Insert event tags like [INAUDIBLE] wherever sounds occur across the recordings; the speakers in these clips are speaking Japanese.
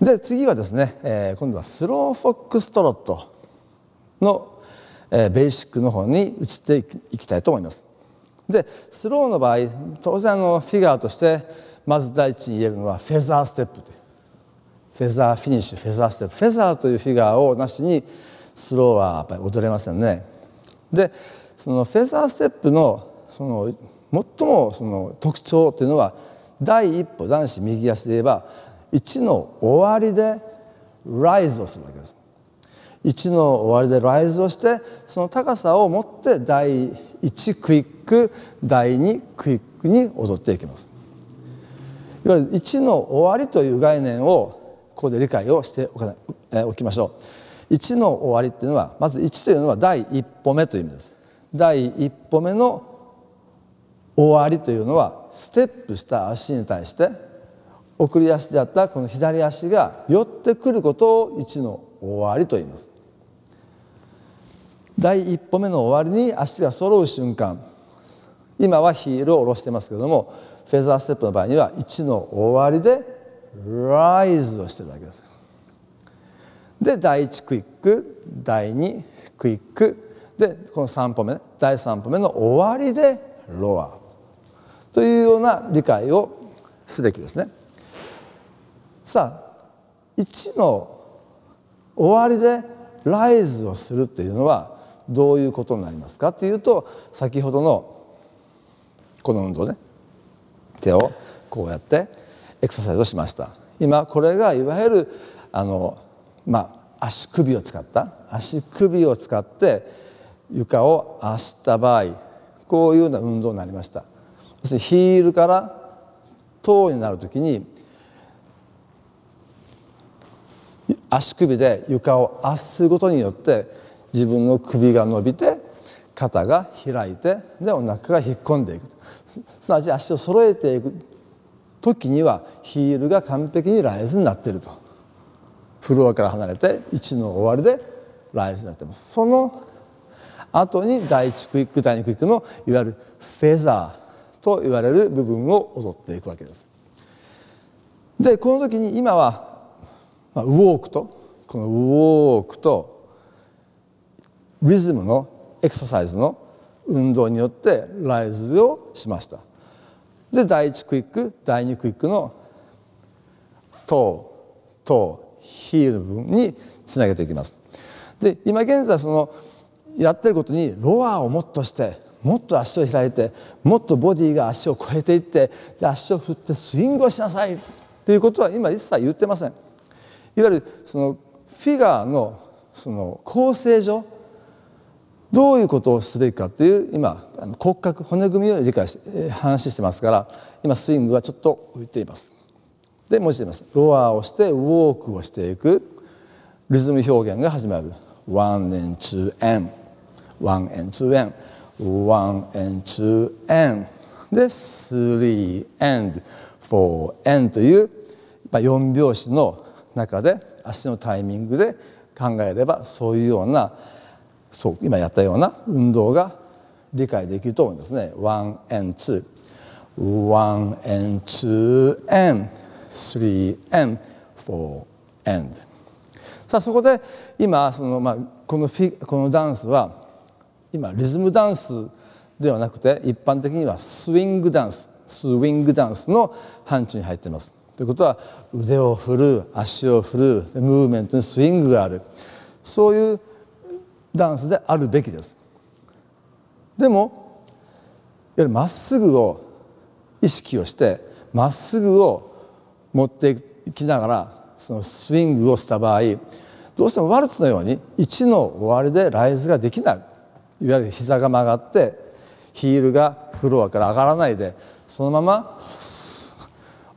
で次はですね、えー、今度はスローフォックストロットの、えー、ベーシックの方に移っていきたいと思いますでスローの場合当然のフィギュアとしてまず第一に言えるのはフェザーステップフェザーフィニッシュフェザーステップフェザーというフィギュアをなしにスローはやっぱり踊れませんねでそのフェザーステップのその最もその特徴というのは第一歩男子右足で言えば1の終わりでライズをするわけです1の終わりでライズをしてその高さを持って第1クイック第2クイックに踊っていきますいわゆる1の終わりという概念をここで理解をしておかない、えおきましょう1の終わりっていうのはまず1というのは第一歩目という意味です第一歩目の終わりというのはステップした足に対して送り足であったこの左足が寄ってくることを一の終わりと言います第一歩目の終わりに足が揃う瞬間今はヒールを下ろしてますけれどもフェザーステップの場合には1の終わりでライズをしてるわけですで第1クイック第2クイックでこの3歩目第3歩目の終わりでロアというような理解をすべきですね。さあ1の終わりでライズをするっていうのはどういうことになりますかっていうと先ほどのこの運動ね手をこうやってエクササイズをしました今これがいわゆるあの、まあ、足首を使った足首を使って床を足した場合こういうような運動になりましたそしてヒールから頭になる時に足首で床を圧することによって自分の首が伸びて肩が開いてでお腹が引っ込んでいくすなわち足を揃えていく時にはヒールが完璧にライズになっているとフロアから離れて1の終わりでライズになってますその後に第1クイック第2クイックのいわゆるフェザーと言われる部分を踊っていくわけですでこの時に今はまあ、ウォークとこのウォークとリズムのエクササイズの運動によってライズをしましたで第1クイック第2クイックのト頭ヒール部分につなげていきますで今現在そのやってることにロアをもっとしてもっと足を開いてもっとボディが足を超えていってで足を振ってスイングをしなさいっていうことは今一切言ってません。いわゆるそのフィガーのその構成上どういうことをすべきかという今骨格骨組みを理解して話してますから今スイングはちょっと浮いています。でもう一度言います。ロアをしてウォークをしていくリズム表現が始まる。one and two and one and two and o and t and で three and four and という4拍子の中で足のタイミングで考えればそういうようなそう今やったような運動が理解できると思いますね。1 and 2 1 and 2 and 3 and 4 and さあそこで今その、まあ、このフィこのダンスは今リズムダンスではなくて一般的にはスイングダンススイングダンスの範疇に入っています。ということは腕を振る足を振るムーブメントにスイングがあるそういうダンスであるべきですでもやまっすぐを意識をしてまっすぐを持っていきながらそのスイングをした場合どうしてもワルツのように1の終わりでライズができないいわゆる膝が曲がってヒールがフロアから上がらないでそのままス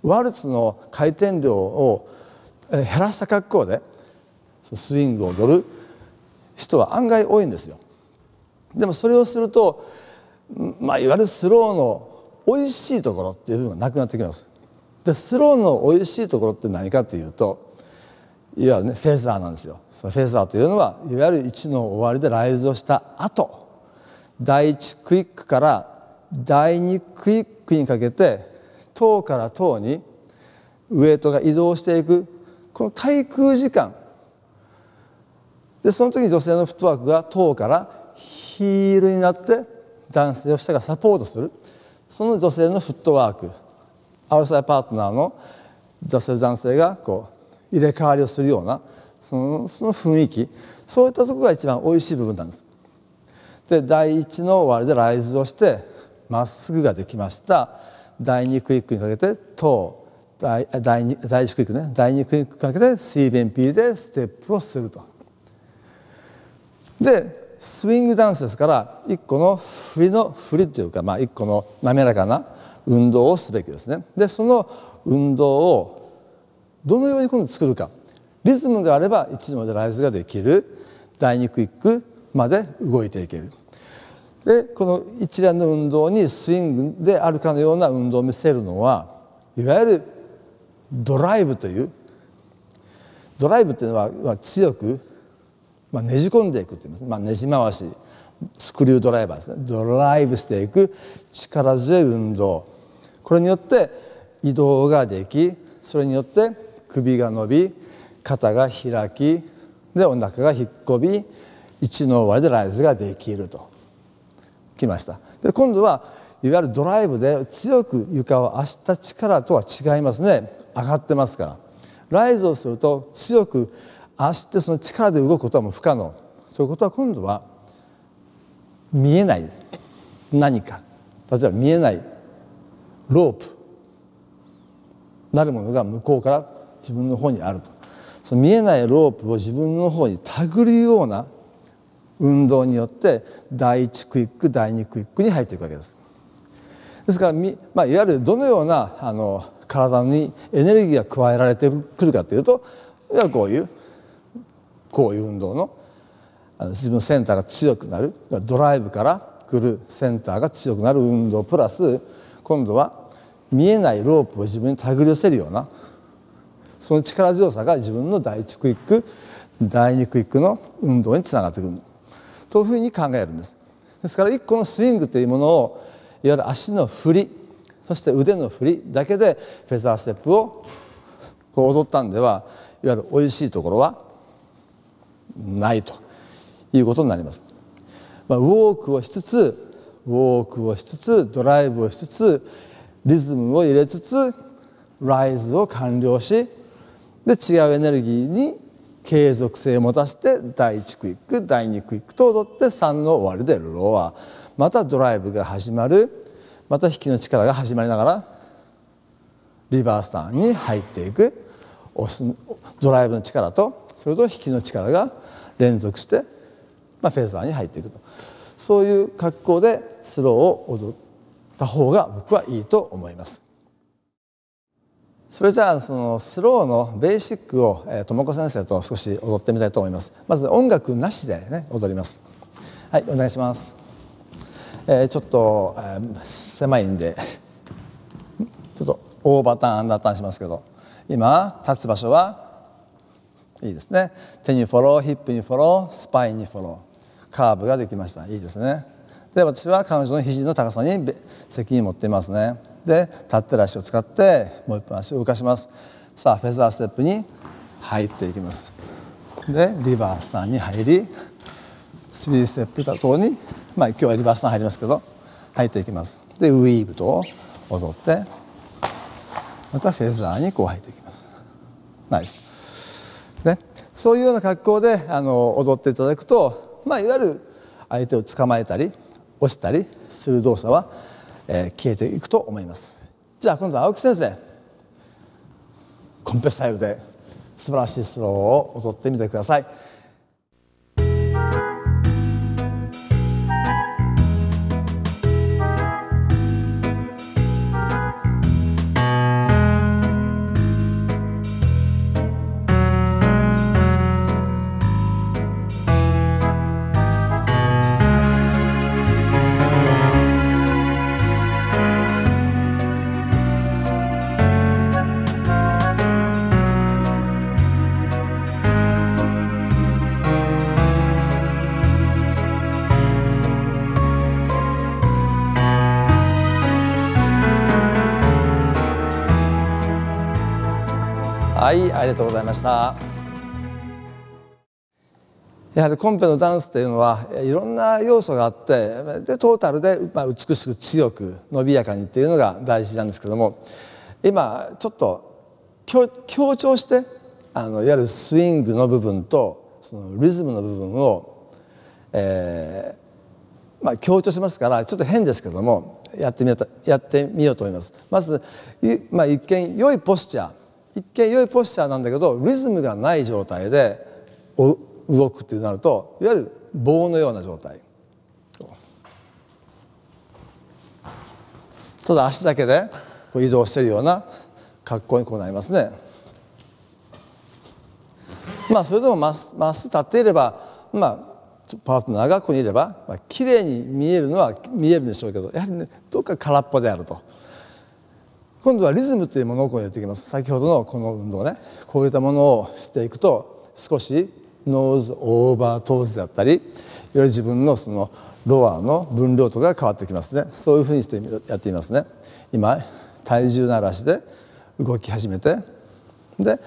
ワルツの回転量を減らした格好でスイングを踊る人は案外多いんですよ。でもそれをすると、まあ、いわゆるスローの美味しいところっていう部分がなくなってきます。でスローの美味しいところって何かというといわゆるねフェザーなんですよ。そのフェザーというのはいわゆる1の終わりでライズをした後第1クイックから第2クイックにかけて塔から塔にウエイトが移動していくこの滞空時間でその時女性のフットワークが塔からヒールになって男性を下がサポートするその女性のフットワークアウトサイパートナーの女性男性がこう入れ替わりをするようなそのその雰囲気そういったとこが一番おいしい部分なんです。で第一の終わりでライズをしてまっすぐができました。第二区域にかけて糖第第一区域ね第二区域にかけて水便 P でステップをすると。でスイングダンスですから一個の振りの振りというか、まあ、一個の滑らかな運動をすべきですね。でその運動をどのように今度作るかリズムがあれば1のデライズができる第2クイックまで動いていけるでこの一連の運動にスイングであるかのような運動を見せるのはいわゆるドライブというドライブというのは強く、まあ、ねじ込んでいくという、まあ、ねじ回しスクリュードライバーですねドライブしていく力強い運動これによって移動ができそれによって首が伸び肩が開きでお腹が引っ込み一の終わりでライズができると来ましたで今度はいわゆるドライブで強く床を足した力とは違いますね上がってますからライズをすると強く足ってその力で動くことはもう不可能ということは今度は見えない何か例えば見えないロープなるものが向こうから自分の方にあるとその見えないロープを自分の方に手繰るような運動によって第一クイック第二クイックに入っていくわけです。ですから、まあ、いわゆるどのようなあの体にエネルギーが加えられてくるかというといわゆるこういうこういう運動のあの自分のセンターが強くなるドライブから来るセンターが強くなる運動プラス今度は見えないロープを自分に手繰り寄せるようなその力強さが自分の第1クイック第2クイックの運動につながってくる。というふうに考えるんですですから一個のスイングというものをいわゆる足の振りそして腕の振りだけでフェザーステップをこう踊ったんではいわゆるおいしいところはないということになります、まあ、ウォークをしつつウォークをしつつドライブをしつつリズムを入れつつライズを完了しで違うエネルギーに継続性を持たせて第1クイック第2クイックと踊って3の終わりでロアまたドライブが始まるまた引きの力が始まりながらリバースターンに入っていくドライブの力とそれと引きの力が連続して、まあ、フェザーに入っていくとそういう格好でスローを踊った方が僕はいいと思います。それじゃあそのスローのベーシックをとも子先生と少し踊ってみたいと思いますまず音楽なしでね踊りますはいお願いします、えー、ちょっと、えー、狭いんでちょっとオーバーターンアンダーターンしますけど今立つ場所はいいですね手にフォローヒップにフォロースパインにフォローカーブができましたいいですねで私は彼女の肘の高さに責任を持っていますねで立ってる足を使ってもう一本足を動かしますさあフェザーステップに入っていきますでリバースターに入りスピーステップだとにまあ今日はリバースタン入りますけど入っていきますでウィーブと踊ってまたフェザーにこう入っていきますナイスねそういうような格好であの踊っていただくとまあいわゆる相手を捕まえたり押したりする動作はえ消えていくと思いますじゃあ今度は青木先生コンペスタイルで素晴らしいスローを踊ってみてくださいありがとうございましたやはりコンペのダンスというのはいろんな要素があってでトータルで、まあ、美しく強く伸びやかにっていうのが大事なんですけども今ちょっと強調してあのいわゆるスイングの部分とそのリズムの部分を、えーまあ、強調しますからちょっと変ですけどもやってみようとやってみようと思います。まず、まあ、一見良いポスチャー一見良いポスチャーなんだけどリズムがない状態で動くってなるといわゆる棒のような状態ただ足だけでこう移動しているような格好にこうなりますねまあそれでもまっすぐ立っていればまあパートナーがここにいれば、まあ、きれいに見えるのは見えるんでしょうけどやはりねどっか空っぽであると今度はリズムというものをこうやっていきます先ほどのこの運動ねこういったものをしていくと少しノーズオーバートーズだったりより自分のそのロアの分量とかが変わってきますねそういうふうにしてやってみますね今体重の嵐で動き始めてで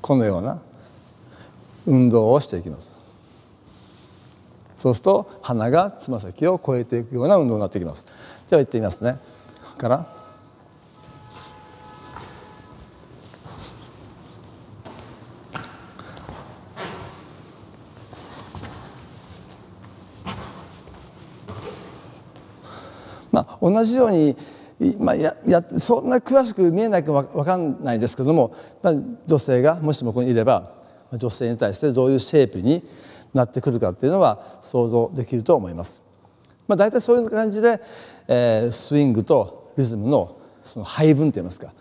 このような運動をしていきますそうすると鼻がつま先を越えていくような運動になってきますでは行ってみますねからまあ同じようにまあ、ややそんな詳しく見えないか分かんないですけども、まあ、女性がもしもここにいれば女性に対してどういうシェイプになってくるかっていうのは想像できると思います。まあ、大体そういう感じで、えー、スイングとリズムのその配分といいますか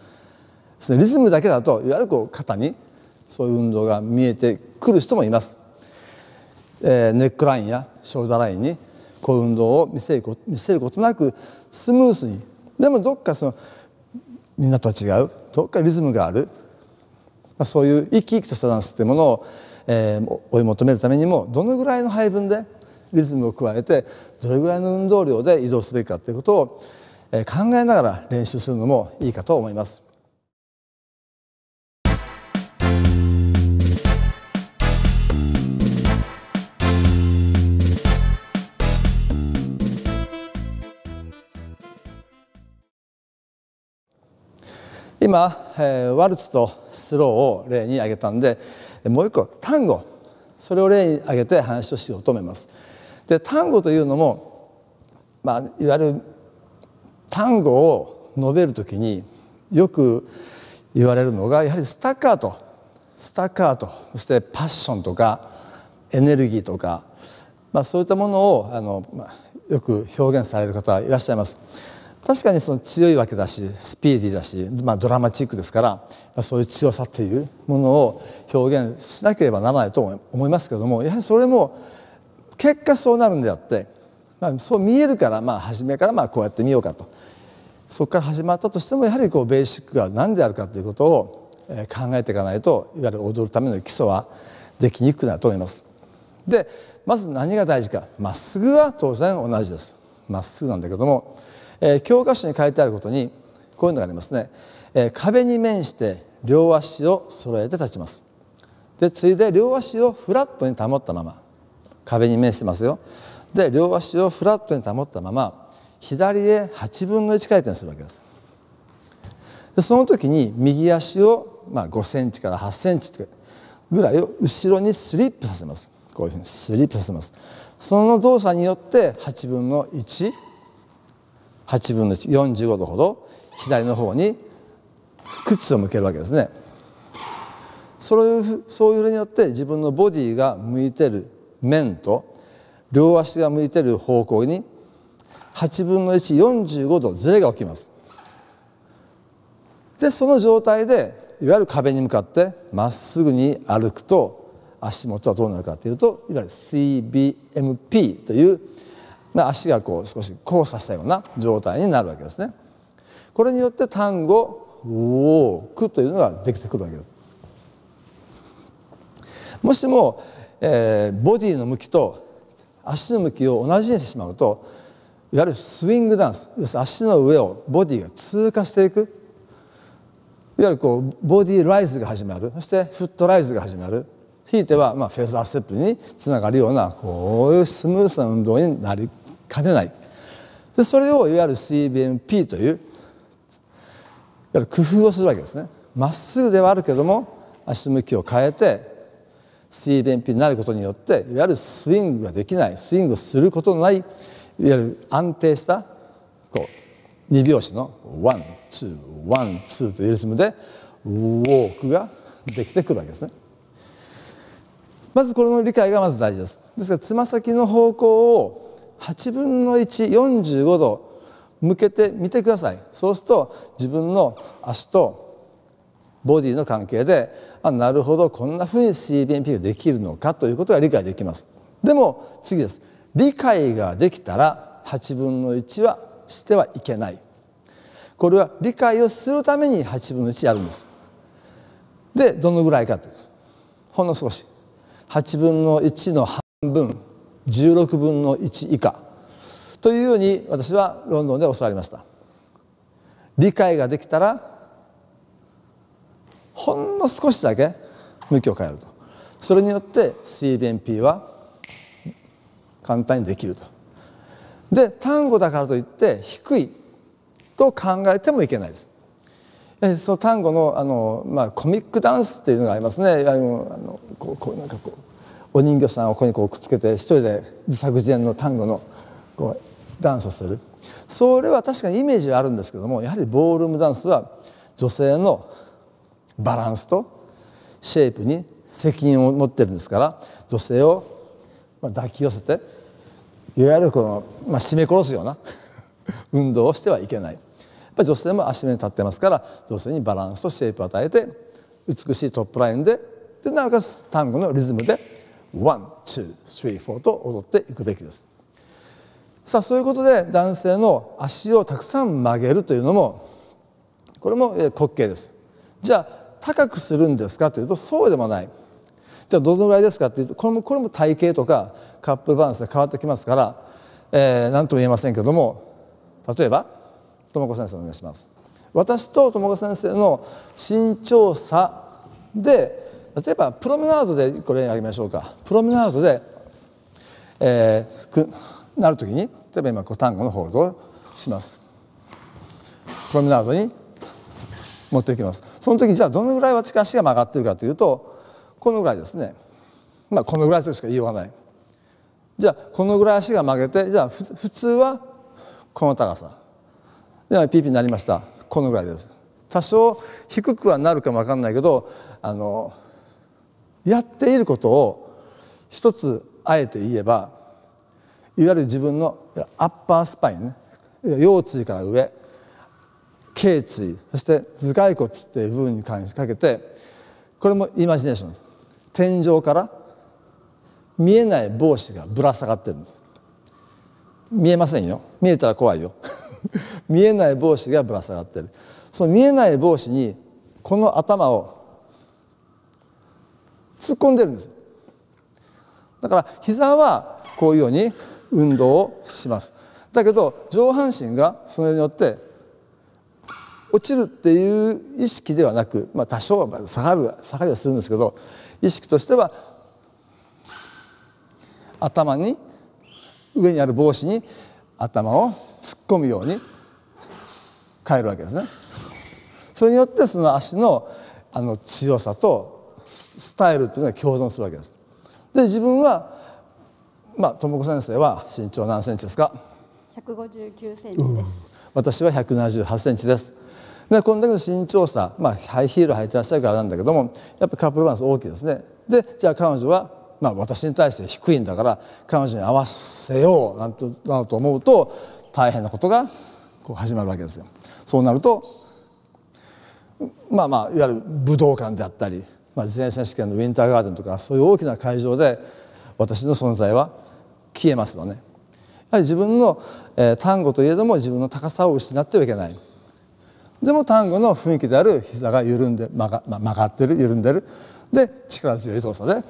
そのリズムだけだといわゆるこう肩にそういう運動が見えてくる人もいます、えー、ネックラインやショルダーラインにこういう運動を見せる見せることなくスムースにでもどっかそのみんなとは違うどっかリズムがある、まあ、そういう生き生きとしたダンスっていうものを、えー、追い求めるためにもどのぐらいの配分でリズムを加えてどれぐらいの運動量で移動すべきかということを考えながら練習するのもいいかと思います。今、えー、ワルツとスローを例に挙げたんでもう一個単語それを例に挙げて話をしようと思います。で単語というのも、まあ、いわゆる単語を述べる時によく言われるのがやはりスタッカートスタッカートそしてパッションとかエネルギーとか、まあ、そういったものをあの、まあ、よく表現される方いらっしゃいます。確かにその強いわけだしスピーディーだし、まあ、ドラマチックですから、まあ、そういう強さっていうものを表現しなければならないと思いますけどもやはりそれも結果そうなるんであって、まあ、そう見えるから、まあ、初めからまあこうやってみようかとそこから始まったとしてもやはりこうベーシックが何であるかということを考えていかないといわゆる踊るための基礎はできにくくなると思います。でまず何が大事かまっすぐは当然同じです。まっすぐなんだけども、えー、教科書に書いてあることにこういうのがありますね、えー、壁に面して両足を揃えて立ちますで次いで両足をフラットに保ったまま壁に面してますよで両足をフラットに保ったまま左で8分の1回転するわけですでその時に右足を、まあ、5センチから8センチぐらいを後ろにスリップさせますこういうふうにスリップさせますその動作によって8分の18分の145度ほど左の方に靴を向けるわけですねそういうそういうによって自分のボディが向いてる面と両足が向いてる方向に8分の145度ずれが起きますでその状態でいわゆる壁に向かってまっすぐに歩くと足元はどうなるかというといわゆる CBMP という足がこう少し交差したような状態になるわけですね。これによって単語ウォークというのができてくるわけです。もしも、えー、ボディの向きと足の向きを同じにしてしまうといわゆるスイングダンス要するに足の上をボディが通過していくいわゆるこうボディライズが始まるそしてフットライズが始まるひいてはまあフェザーステップにつながるようなこういうスムーズな運動になりかねないでそれをいわゆる CBMP といういわゆる工夫をするわけですねまっすぐではあるけども足向きを変えて b 便 p になることによっていわゆるスイングができないスイングをすることのないいわゆる安定したこう2拍子のワンツーワンツーというリズムでウォークができてくるわけですね。まずこれの理解がまず大事です。ですからつま先の方向を8分の145度向けてみてください。そうすると自分の足とボディの関係であなるほどこんなふうに CBMP ができるのかということが理解できます。でも次です。理解ができたら8分の1はしてはいけないこれは理解をするために8分の1やるんですでどのぐらいかというほんの少し8分の1の半分16分の1以下というように私はロンドンで教わりました理解ができたらほんの少しだけ向きを変えるとそれによって水便 P は簡単にできると。で単語だからといって低いと考えてもいけないです。その単語のあの、まあ、コミックダンスっていうのがありますねあのこうこうなんかこうお人形さんをここにこうくっつけて一人で自作自演の単語のこうダンスをするそれは確かにイメージはあるんですけどもやはりボールームダンスは女性のバランスとシェイプに責任を持ってるんですから女性を抱き寄せていわゆるこの、まあ、締め殺すような [LAUGHS] 運動をしてはいけないやっぱり女性も足目に立ってますから女性にバランスとシェイプを与えて美しいトップラインででなおかつ単語のリズムでワンツースリーフォーと踊っていくべきですさあそういうことで男性の足をたくさん曲げるというのもこれも滑稽ですじゃあ高くするんですかというとそうでもないじゃあどのぐらいですかっていうとこれもこれも体型とかカップバランス変わってきますから、えー、何とも言えませんけども例えば智子先生お願いします。私と智子先生の身長差で例えばプロメナードでこれやりましょうかプロメナードで、えー、くなるときに例えば今こう単語のホールドをしますプロメナードに持っていきますその時じゃあどのぐらい私足が曲がってるかというとこのぐらいですねまあこのぐらいとしか言いようがないじゃあこのぐらい足が曲げてじゃあ普通はこの高さではピーになりましたこのぐらいです多少低くはなるかも分かんないけどあのやっていることを一つあえて言えばいわゆる自分のアッパースパインね腰椎から上頸椎そして頭蓋骨っていう部分に関しかけてこれもイマジネーションです天井から見えない帽子がぶら下がってるんです見えませんよ見えたら怖いよ [LAUGHS] 見えない帽子がぶら下がってるその見えない帽子にこの頭を突っ込んでるんですだから膝はこういうように運動をしますだけど上半身がそれによって落ちるっていう意識ではなく、まあ、多少は下がる下がりはするんですけど意識としては頭に上にある帽子に頭を突っ込むように変えるわけですね。それによってその足のあの強さとスタイルというのが共存するわけです。で自分はまあ智子先生は身長何センチですか159センチ私は178センチです。でこんだけの身長差、まあ、ハイヒール履いてらっしゃるからなんだけどもやっぱカップルバランス大きいですね。でじゃあ彼女はまあ、私に対して低いんだから彼女に合わせようなんとなると思うと大変なことがこう始まるわけですよ。そうなるとまあまあいわゆる武道館であったり、まあ、自選手権のウィンターガーデンとかそういう大きな会場で私の存在は消えますよね。やはり自分の、えー、単語といえども自分の高さを失ってはいけない。でも単語の雰囲気である膝が緩んで曲が,、まあ、曲がってる緩んでるで力強い動作で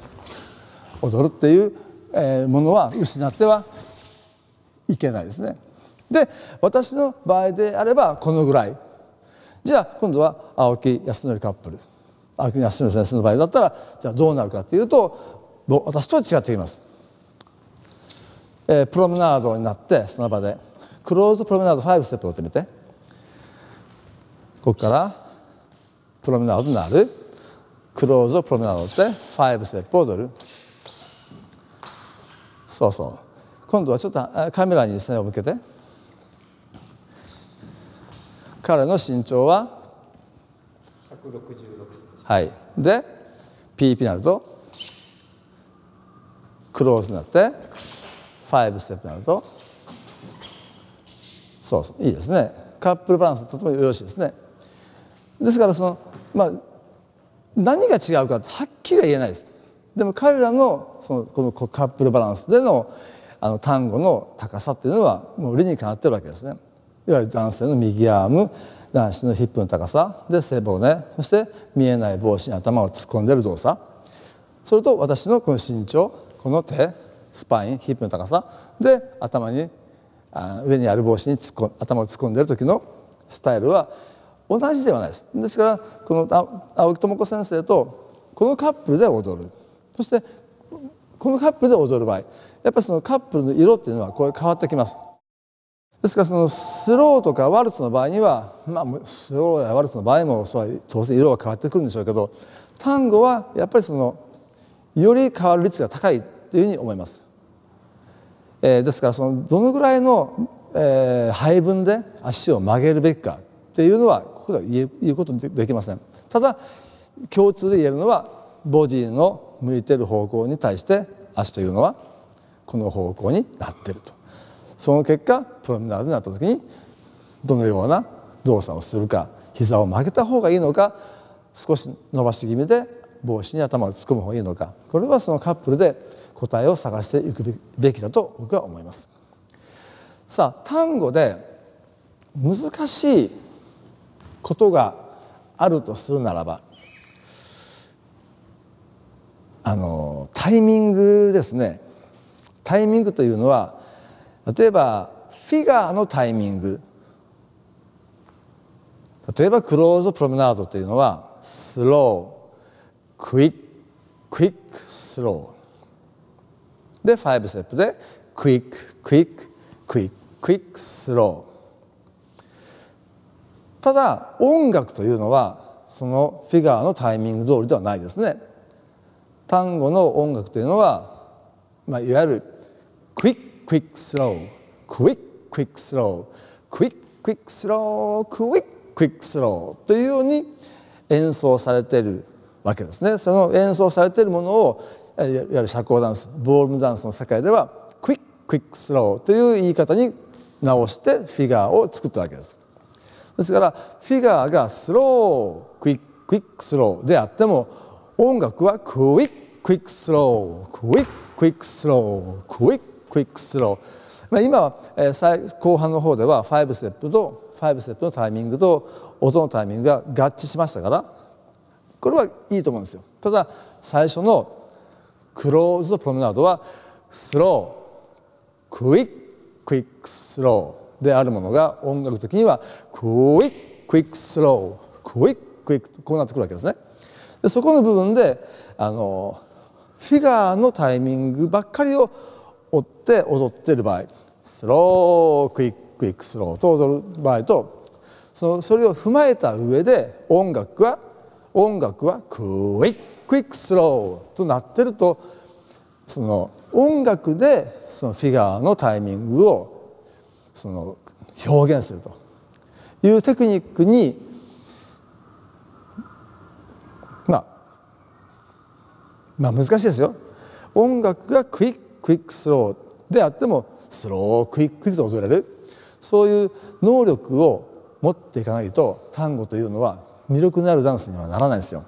踊るっていうものは失ってはいけないですね。で私の場合であればこのぐらいじゃあ今度は青木康則カップル青木康則先生の場合だったらじゃあどうなるかっていうと私とは違ってきます。えプロムナードになってその場でクローズプロムナード5ステップ踊ってみてここからプロムナードになるクローズプロムナードって5ステップ踊る。そうそう今度はちょっとカメラに背す向けて彼の身長は166センチはいで PP になるとクローズになって5ステップになるとそうそういいですねカップルバランスとてもよろしいですねですからそのまあ何が違うかはっきりは言えないですでも彼らのそのこのカップルバランスでのあの単語の高さっていうのはもう理にかなってるわけですね。いわゆる男性の右アーム男子のヒップの高さで背骨そして見えない帽子に頭を突っ込んでる動作それと私のこの身長この手スパインヒップの高さで頭にあ上にある帽子に突っ込頭を突っ込んでる時のスタイルは同じではないです。ですからこの青木智子先生とこのカップルで踊るそしてこのカップで踊る場合やっぱりそのカップの色っていうのはこれ変わってきますですからそのスローとかワルツの場合にはまあスローやワルツの場合もそうは当然色が変わってくるんでしょうけど単語はやっぱりそのより変わる率が高いっていうふうに思います、えー、ですからそのどのぐらいの、えー、配分で足を曲げるべきかっていうのはここでは言うことできませんただ共通で言えるのはボディの向いてる方向に対して足というのはこの方向になってるとその結果プロメナードになった時にどのような動作をするか膝を曲げた方がいいのか少し伸ばし気味で帽子に頭を突っ込む方がいいのかこれはそのカップルで答えを探していくべきだと僕は思います。さあ単語で難しいことがあるとするならばあのタイミングですねタイミングというのは例えばフィガーのタイミング例えばクローズプロムナードというのはスロークイッククイックスローで5ステップでクイッククイッククイッククイックスローただ音楽というのはそのフィガーのタイミング通りではないですね単語の音楽というのは、まあ、いわゆるクイッククイックスロークイッククイックスロークイッククイックスロークイッククイックスローというように演奏されているわけですねその演奏されているものをいわゆる社交ダンスボールムダンスの世界ではクイッククイックスローという言い方に直してフィガーを作ったわけですですからフィガーがスロークイッククイックスローであっても音楽はクイッククイックスロークイッククイックスロークイッククイックスロー、まあ、今は、え後半の方では5ステップと5ステップのタイミングと音のタイミングが合致しましたからこれはいいと思うんですよただ最初のクローズドプロメナードはスロークイッククイックスローであるものが音楽的にはクイッククイックスロークイックイックこうなってくるわけですね。でそこの部分であのフィガーのタイミングばっかりを追って踊ってる場合スロークイックイックスローと踊る場合とそのそれを踏まえた上で音楽は音楽はクイックイックスローとなってるとその音楽でそのフィガーのタイミングをその表現するというテクニックにまあ難しいですよ音楽がクイッククイックスローであってもスロークイックと踊れるそういう能力を持っていかないと単語というのは魅力のあるダンスにはならないですよ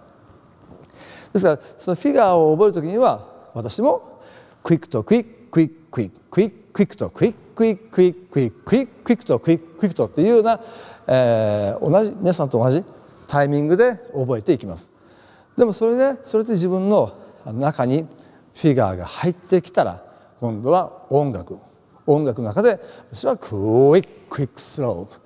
ですからそのフィガーを覚える時には私もクイックとクイッククイッククイッククイッククイックとクイッククイッククイッククイッククイッククイックとクイッククイックとっていうような、えー、同じ皆さんと同じタイミングで覚えていきますでもそれで、ね、それで自分の中にフィガーが入ってきたら今度は音楽音楽の中で私はクイックイックスロー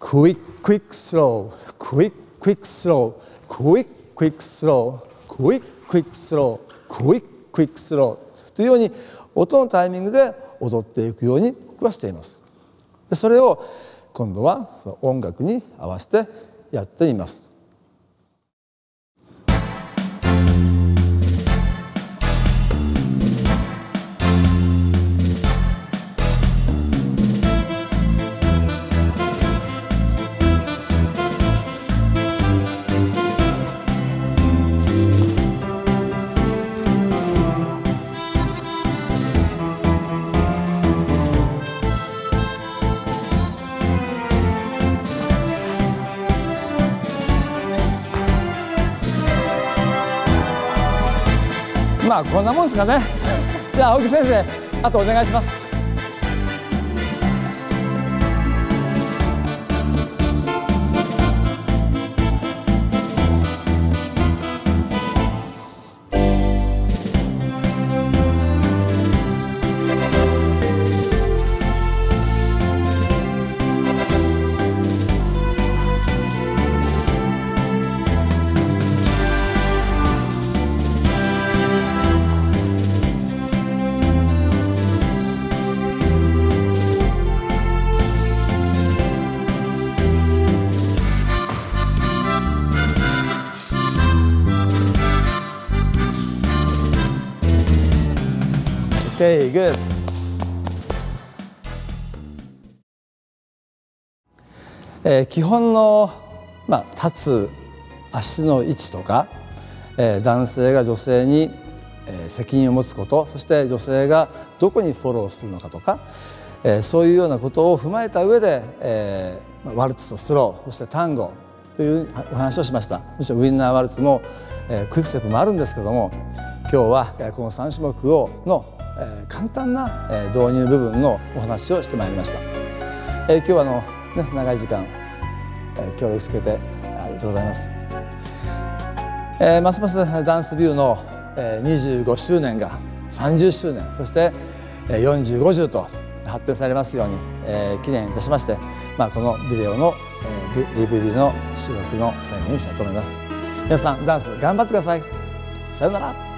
クイックイックスロークイックイックスロークイックイックスロークイックイックスロークイックイックスローというように音のタイミングで踊っていくように僕はしています。でそれを今度はその音楽に合わせてやってみます。こんなもんですかねじゃあ青木先生あとお願いします o k 基本の、まあ、立つ足の位置とか、えー、男性が女性に、えー、責任を持つことそして女性がどこにフォローするのかとか、えー、そういうようなことを踏まえた上で、えー、ワルツとスローそしてタンゴというお話をしましたもちろんウィンナーワルツも、えー、クイックステップもあるんですけども今日はこの3種目をのえー、簡単な、えー、導入部分のお話をしてまいりました、えー、今日はあの、ね、長い時間、え協力してくれてありがとうございます、えますますダンスビューの、え25周年が30周年そして、え4050と発展されますように、え記念いたしまして、まあ、このビデオの、え DVD の収録の最後にしたいと思います皆さんダンス頑張ってくださいさよなら